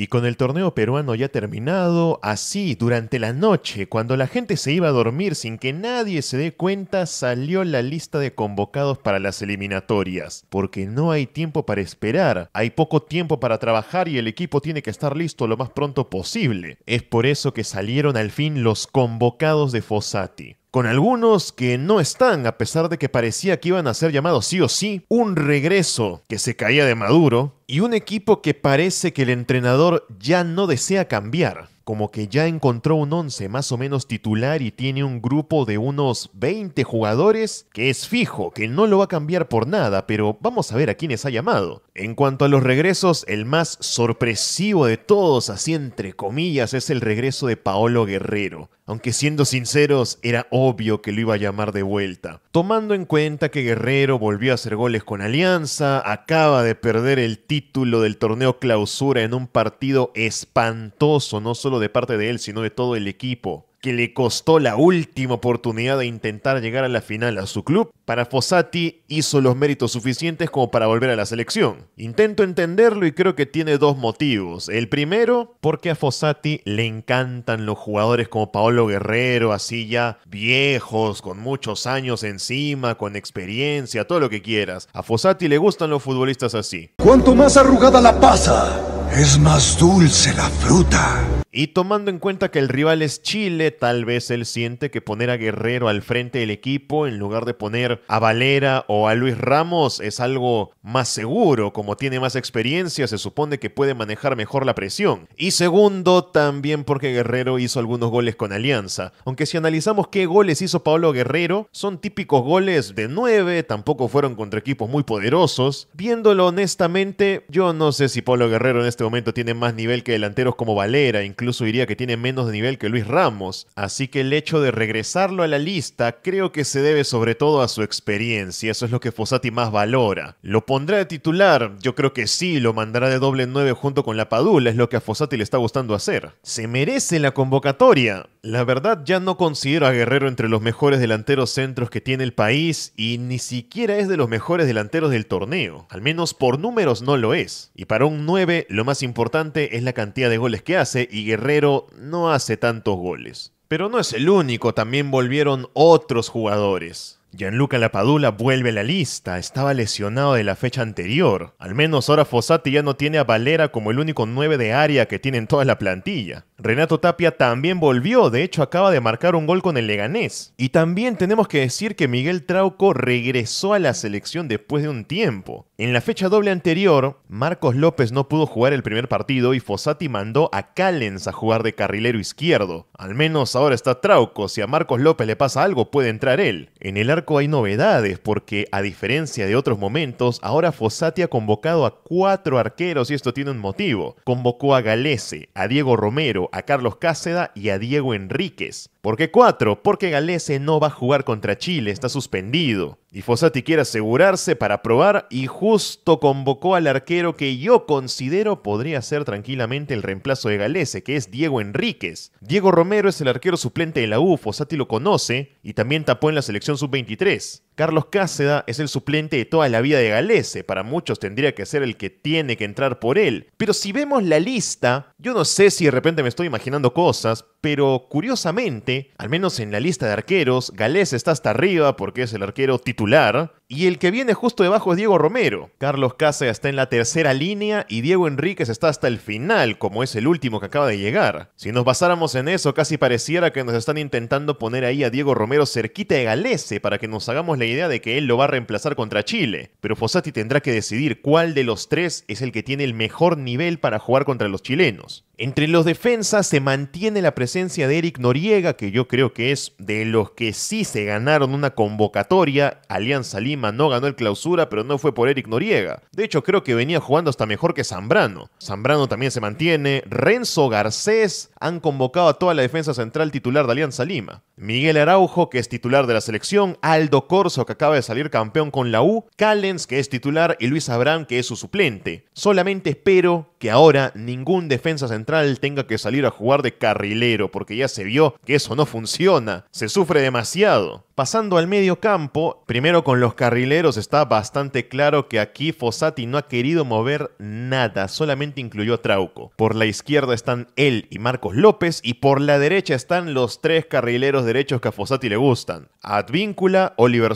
Y con el torneo peruano ya terminado, así, durante la noche, cuando la gente se iba a dormir sin que nadie se dé cuenta, salió la lista de convocados para las eliminatorias. Porque no hay tiempo para esperar, hay poco tiempo para trabajar y el equipo tiene que estar listo lo más pronto posible. Es por eso que salieron al fin los convocados de Fossati con algunos que no están, a pesar de que parecía que iban a ser llamados sí o sí, un regreso que se caía de Maduro y un equipo que parece que el entrenador ya no desea cambiar como que ya encontró un 11 más o menos titular y tiene un grupo de unos 20 jugadores que es fijo, que no lo va a cambiar por nada, pero vamos a ver a quiénes ha llamado. En cuanto a los regresos, el más sorpresivo de todos, así entre comillas, es el regreso de Paolo Guerrero. Aunque siendo sinceros, era obvio que lo iba a llamar de vuelta. Tomando en cuenta que Guerrero volvió a hacer goles con Alianza, acaba de perder el título del torneo clausura en un partido espantoso, no solo de parte de él, sino de todo el equipo, que le costó la última oportunidad de intentar llegar a la final a su club, para Fossati hizo los méritos suficientes como para volver a la selección. Intento entenderlo y creo que tiene dos motivos. El primero, porque a Fossati le encantan los jugadores como Paolo Guerrero, así ya viejos, con muchos años encima, con experiencia, todo lo que quieras. A Fossati le gustan los futbolistas así. Cuanto más arrugada la pasa, es más dulce la fruta. Y tomando en cuenta que el rival es Chile, tal vez él siente que poner a Guerrero al frente del equipo en lugar de poner a Valera o a Luis Ramos es algo más seguro, como tiene más experiencia, se supone que puede manejar mejor la presión. Y segundo, también porque Guerrero hizo algunos goles con Alianza. Aunque si analizamos qué goles hizo Pablo Guerrero, son típicos goles de 9, tampoco fueron contra equipos muy poderosos. Viéndolo honestamente, yo no sé si Pablo Guerrero en este momento tiene más nivel que delanteros como Valera, incluso incluso diría que tiene menos de nivel que Luis Ramos, así que el hecho de regresarlo a la lista creo que se debe sobre todo a su experiencia, eso es lo que Fosati más valora. ¿Lo pondrá de titular? Yo creo que sí, lo mandará de doble 9 junto con la Padula, es lo que a Fossati le está gustando hacer. ¿Se merece la convocatoria? La verdad ya no considero a Guerrero entre los mejores delanteros centros que tiene el país y ni siquiera es de los mejores delanteros del torneo, al menos por números no lo es. Y para un 9 lo más importante es la cantidad de goles que hace y Guerrero no hace tantos goles. Pero no es el único, también volvieron otros jugadores. Gianluca Lapadula vuelve a la lista, estaba lesionado de la fecha anterior. Al menos ahora Fosati ya no tiene a Valera como el único 9 de área que tiene en toda la plantilla. Renato Tapia también volvió, de hecho acaba de marcar un gol con el Leganés. Y también tenemos que decir que Miguel Trauco regresó a la selección después de un tiempo. En la fecha doble anterior, Marcos López no pudo jugar el primer partido y Fosati mandó a Callens a jugar de carrilero izquierdo. Al menos ahora está Trauco, si a Marcos López le pasa algo puede entrar él. En el hay novedades porque a diferencia de otros momentos, ahora Fossati ha convocado a cuatro arqueros y esto tiene un motivo. Convocó a Galese, a Diego Romero, a Carlos Cáceda y a Diego Enríquez. ¿Por qué cuatro? Porque Galese no va a jugar contra Chile, está suspendido. Y Fossati quiere asegurarse para probar y justo convocó al arquero que yo considero podría ser tranquilamente el reemplazo de Galese, que es Diego Enríquez. Diego Romero es el arquero suplente de la U, Fossati lo conoce y también tapó en la selección sub-23. Carlos Cáceda es el suplente de toda la vida de Galese, para muchos tendría que ser el que tiene que entrar por él. Pero si vemos la lista, yo no sé si de repente me estoy imaginando cosas, pero curiosamente, al menos en la lista de arqueros, Galese está hasta arriba porque es el arquero titular, y el que viene justo debajo es Diego Romero. Carlos Cáceres está en la tercera línea y Diego Enríquez está hasta el final, como es el último que acaba de llegar. Si nos basáramos en eso, casi pareciera que nos están intentando poner ahí a Diego Romero cerquita de Galese para que nos hagamos la idea de que él lo va a reemplazar contra Chile. Pero Fossati tendrá que decidir cuál de los tres es el que tiene el mejor nivel para jugar contra los chilenos. Entre los defensas se mantiene la presencia de Eric Noriega, que yo creo que es de los que sí se ganaron una convocatoria. Alianza Lima no ganó el clausura, pero no fue por Eric Noriega. De hecho, creo que venía jugando hasta mejor que Zambrano. Zambrano también se mantiene. Renzo Garcés han convocado a toda la defensa central titular de Alianza Lima. Miguel Araujo, que es titular de la selección. Aldo Corso, que acaba de salir campeón con la U. Callens, que es titular. Y Luis Abraham, que es su suplente. Solamente espero que ahora ningún defensa central tenga que salir a jugar de carrilero, porque ya se vio que eso no funciona, se sufre demasiado. Pasando al medio campo, primero con los carrileros está bastante claro que aquí Fossati no ha querido mover nada, solamente incluyó a Trauco. Por la izquierda están él y Marcos López y por la derecha están los tres carrileros derechos que a Fossati le gustan, Advíncula, Oliver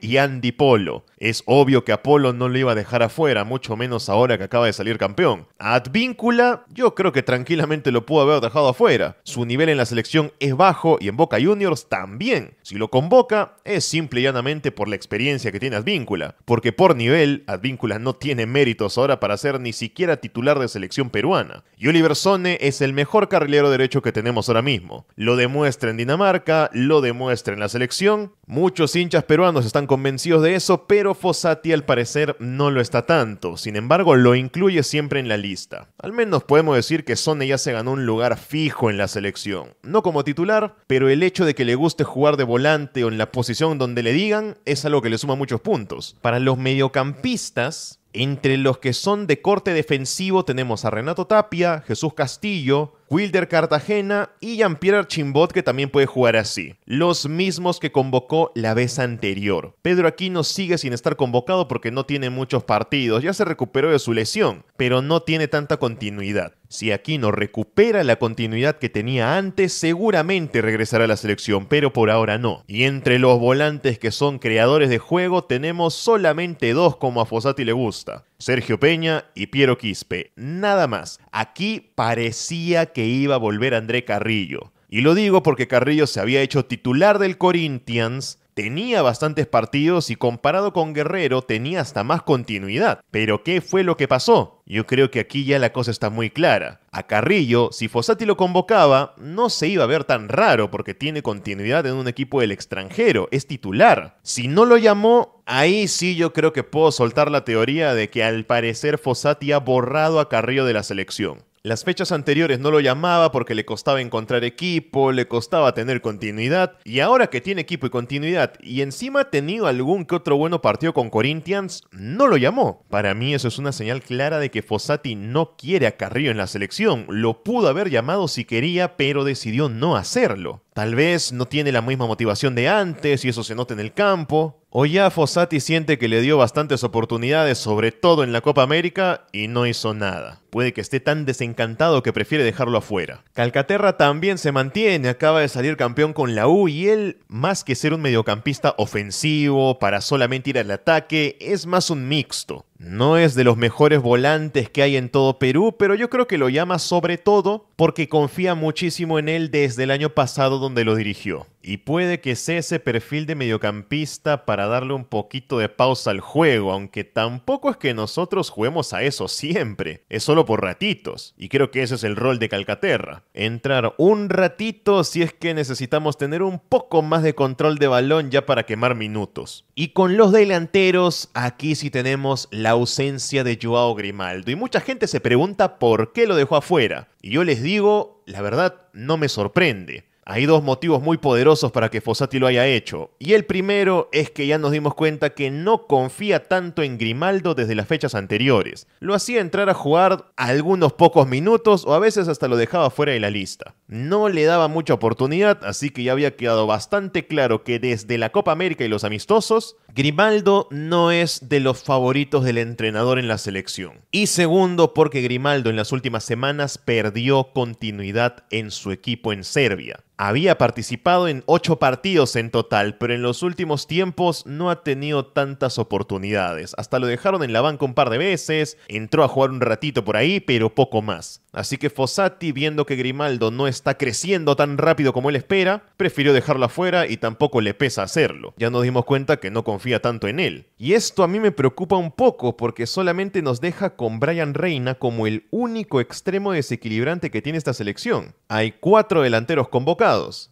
y Andy Polo. Es obvio que Apolo no lo iba a dejar afuera, mucho menos ahora que acaba de salir campeón. Advíncula, yo creo que tranquilamente lo pudo haber dejado afuera. Su nivel en la selección es bajo y en Boca Juniors también. Si lo convoca es simple y llanamente por la experiencia que tiene Advíncula, porque por nivel Advíncula no tiene méritos ahora para ser ni siquiera titular de selección peruana. Y Oliver Sone es el mejor carrilero derecho que tenemos ahora mismo. Lo demuestra en Dinamarca, lo demuestra en la selección Muchos hinchas peruanos están convencidos de eso, pero Fossati al parecer no lo está tanto, sin embargo lo incluye siempre en la lista. Al menos podemos decir que Sone ya se ganó un lugar fijo en la selección, no como titular, pero el hecho de que le guste jugar de volante o en la posición donde le digan es algo que le suma muchos puntos. Para los mediocampistas, entre los que son de corte defensivo tenemos a Renato Tapia, Jesús Castillo, Wilder Cartagena y Jean-Pierre Archimbot, que también puede jugar así. Los mismos que convocó la vez anterior. Pedro Aquino sigue sin estar convocado porque no tiene muchos partidos, ya se recuperó de su lesión, pero no tiene tanta continuidad. Si no recupera la continuidad que tenía antes, seguramente regresará a la selección, pero por ahora no. Y entre los volantes que son creadores de juego, tenemos solamente dos como a Fosati le gusta. Sergio Peña y Piero Quispe. Nada más. Aquí parecía que iba a volver André Carrillo. Y lo digo porque Carrillo se había hecho titular del Corinthians tenía bastantes partidos y comparado con Guerrero tenía hasta más continuidad. Pero ¿qué fue lo que pasó? Yo creo que aquí ya la cosa está muy clara. A Carrillo, si Fossati lo convocaba, no se iba a ver tan raro porque tiene continuidad en un equipo del extranjero, es titular. Si no lo llamó, ahí sí yo creo que puedo soltar la teoría de que al parecer Fossati ha borrado a Carrillo de la selección las fechas anteriores no lo llamaba porque le costaba encontrar equipo, le costaba tener continuidad, y ahora que tiene equipo y continuidad, y encima ha tenido algún que otro bueno partido con Corinthians, no lo llamó. Para mí eso es una señal clara de que Fossati no quiere a Carrillo en la selección, lo pudo haber llamado si quería, pero decidió no hacerlo. Tal vez no tiene la misma motivación de antes y eso se nota en el campo, ya Fossati siente que le dio bastantes oportunidades, sobre todo en la Copa América, y no hizo nada. Puede que esté tan desencantado que prefiere dejarlo afuera. Calcaterra también se mantiene, acaba de salir campeón con la U y él, más que ser un mediocampista ofensivo para solamente ir al ataque, es más un mixto. No es de los mejores volantes que hay en todo Perú, pero yo creo que lo llama sobre todo porque confía muchísimo en él desde el año pasado donde lo dirigió. Y puede que sea ese perfil de mediocampista para darle un poquito de pausa al juego, aunque tampoco es que nosotros juguemos a eso siempre, es solo por ratitos, y creo que ese es el rol de Calcaterra. Entrar un ratito si es que necesitamos tener un poco más de control de balón ya para quemar minutos. Y con los delanteros, aquí sí tenemos la ausencia de Joao Grimaldo. Y mucha gente se pregunta por qué lo dejó afuera. Y yo les digo, la verdad no me sorprende. Hay dos motivos muy poderosos para que Fossati lo haya hecho. Y el primero es que ya nos dimos cuenta que no confía tanto en Grimaldo desde las fechas anteriores. Lo hacía entrar a jugar algunos pocos minutos o a veces hasta lo dejaba fuera de la lista. No le daba mucha oportunidad, así que ya había quedado bastante claro que desde la Copa América y los amistosos, Grimaldo no es de los favoritos del entrenador en la selección. Y segundo, porque Grimaldo en las últimas semanas perdió continuidad en su equipo en Serbia. Había participado en ocho partidos en total, pero en los últimos tiempos no ha tenido tantas oportunidades. Hasta lo dejaron en la banca un par de veces, entró a jugar un ratito por ahí, pero poco más. Así que Fossati, viendo que Grimaldo no está creciendo tan rápido como él espera, prefirió dejarlo afuera y tampoco le pesa hacerlo. Ya nos dimos cuenta que no confía tanto en él. Y esto a mí me preocupa un poco porque solamente nos deja con Brian Reina como el único extremo desequilibrante que tiene esta selección. Hay cuatro delanteros convocados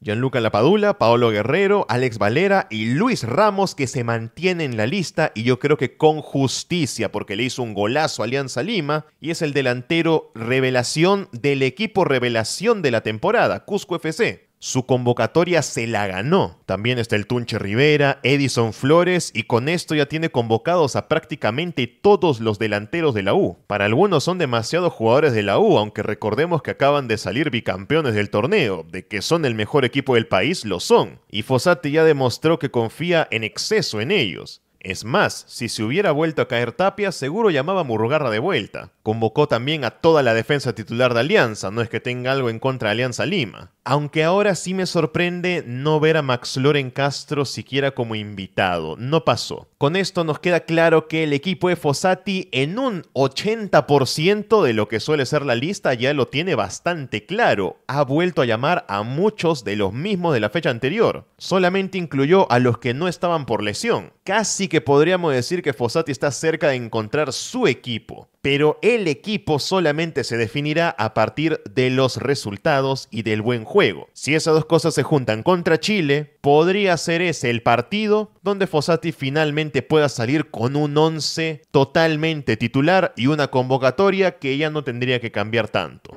Gianluca Lapadula, Paolo Guerrero, Alex Valera y Luis Ramos que se mantienen en la lista y yo creo que con justicia porque le hizo un golazo a Alianza Lima y es el delantero revelación del equipo revelación de la temporada, Cusco FC. Su convocatoria se la ganó. También está el Tunche Rivera, Edison Flores y con esto ya tiene convocados a prácticamente todos los delanteros de la U. Para algunos son demasiados jugadores de la U, aunque recordemos que acaban de salir bicampeones del torneo, de que son el mejor equipo del país, lo son. Y Fossati ya demostró que confía en exceso en ellos. Es más, si se hubiera vuelto a caer Tapia, seguro llamaba a Murrugarra de vuelta. Convocó también a toda la defensa titular de Alianza, no es que tenga algo en contra de Alianza Lima. Aunque ahora sí me sorprende no ver a Max Loren Castro siquiera como invitado, no pasó. Con esto nos queda claro que el equipo de Fossati en un 80% de lo que suele ser la lista ya lo tiene bastante claro. Ha vuelto a llamar a muchos de los mismos de la fecha anterior. Solamente incluyó a los que no estaban por lesión. Casi que podríamos decir que Fossati está cerca de encontrar su equipo, pero el equipo solamente se definirá a partir de los resultados y del buen juego. Si esas dos cosas se juntan contra Chile, podría ser ese el partido donde Fossati finalmente pueda salir con un 11 totalmente titular y una convocatoria que ya no tendría que cambiar tanto.